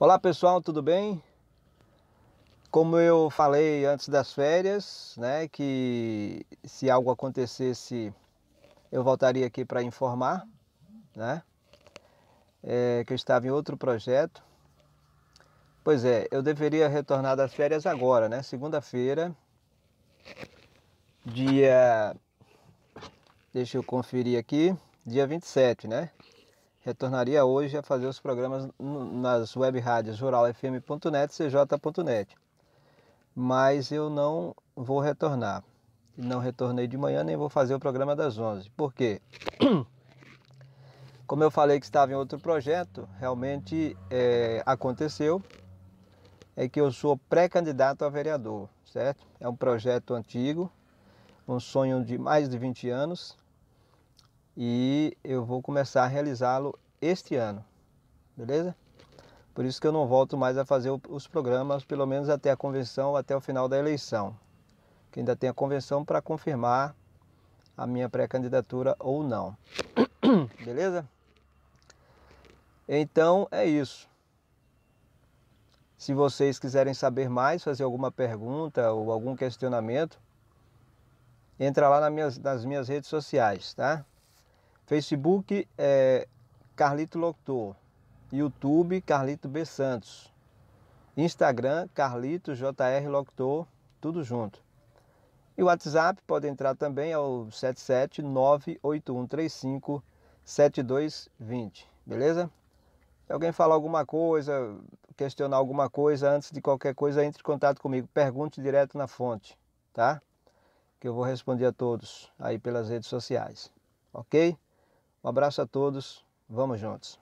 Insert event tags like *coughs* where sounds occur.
Olá pessoal, tudo bem? Como eu falei antes das férias, né, que se algo acontecesse eu voltaria aqui para informar, né, é, que eu estava em outro projeto. Pois é, eu deveria retornar das férias agora, né, segunda-feira, dia, deixa eu conferir aqui, dia 27, né, retornaria hoje a fazer os programas nas web rádios ruralfm.net e cj.net. Mas eu não vou retornar. Não retornei de manhã, nem vou fazer o programa das 11. Por quê? *clears throat* Como eu falei que estava em outro projeto, realmente é, aconteceu é que eu sou pré-candidato a vereador, certo? É um projeto antigo, um sonho de mais de 20 anos, e eu vou começar a realizá-lo este ano, beleza? Por isso que eu não volto mais a fazer os programas, pelo menos até a convenção, até o final da eleição, que ainda tem a convenção para confirmar a minha pré-candidatura ou não, *coughs* beleza? Então é isso. Se vocês quiserem saber mais, fazer alguma pergunta ou algum questionamento, entra lá nas minhas, nas minhas redes sociais, tá? Facebook é Carlito Locutor. YouTube, Carlito B. Santos. Instagram, Carlito JR Locutor. Tudo junto. E o WhatsApp pode entrar também ao é 77981357220, beleza? Se alguém falar alguma coisa, questionar alguma coisa, antes de qualquer coisa, entre em contato comigo. Pergunte direto na fonte, tá? Que eu vou responder a todos aí pelas redes sociais, ok? Um abraço a todos, vamos juntos.